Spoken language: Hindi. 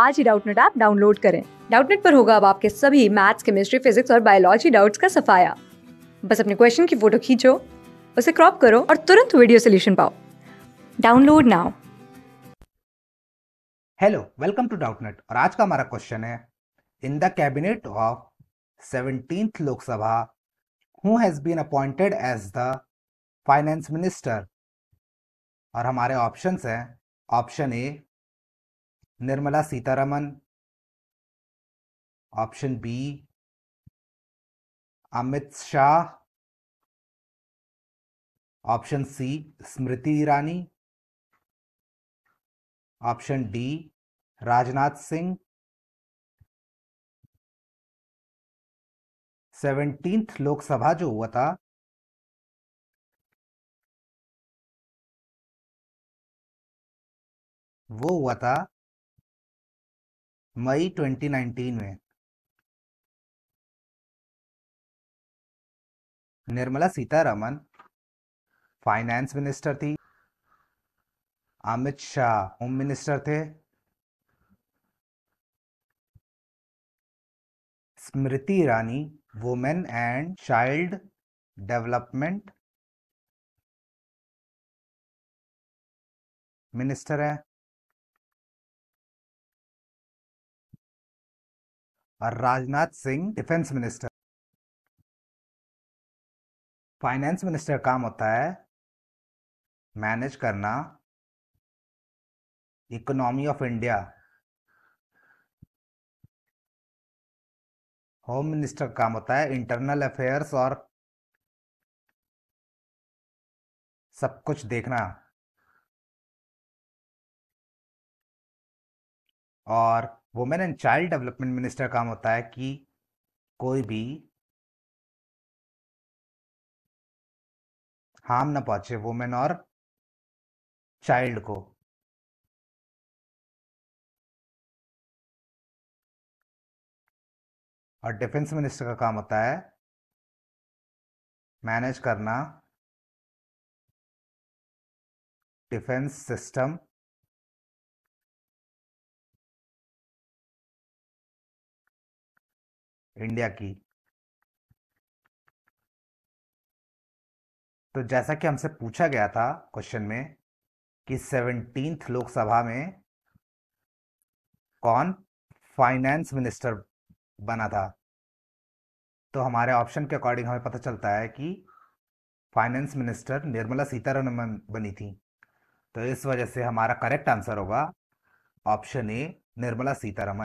आज ही डाउटनेट ऐप डाउनलोड करें डाउटनेट पर होगा अब आपके सभी मैथ्स केमिस्ट्री फिजिक्स और बायोलॉजी डाउट्स का सफाया बस अपने क्वेश्चन की फोटो खींचो उसे क्रॉप करो और तुरंत वीडियो सोल्यूशन पाओ download now hello welcome to Doubtnut और आज का हमारा क्वेश्चन है in the cabinet of seventeenth Lok Sabha who has been appointed as the finance minister और हमारे ऑप्शंस हैं option A Nirmala Sitharaman option B Amit Shah option C Smriti Irani option D Rajnath Singh seventeenth Lok Sabha जो हुआ था वो हुआ था मई 2019 में निर्मला सीतारमन फाइनेंस मिनिस्टर थी अमित शाह होम मिनिस्टर थे Smriti Irani women and child development minister है और Rajnath Singh defence minister finance minister काम होता है मैनेज करना economy of India home minister काम होता है इंटरनल अफेयर्स और सब कुछ देखना और women and child development minister का काम होता है कि कोई भी हार्म ना पहुंचे वुमेन और चाइल्ड को और डिफेंस मिनिस्टर का काम होता है मैनेज करना डिफेंस सिस्टम इंडिया की तो जैसा कि हमसे पूछा गया था क्वेश्चन में कि सेवनटीन लोकसभा में कौन फाइनेंस मिनिस्टर बना था तो हमारे ऑप्शन के अकॉर्डिंग हमें पता चलता है कि फाइनेंस मिनिस्टर निर्मला सीतारमन बनी थी तो इस वजह से हमारा करेक्ट आंसर होगा ऑप्शन ए निर्मला सीतारमन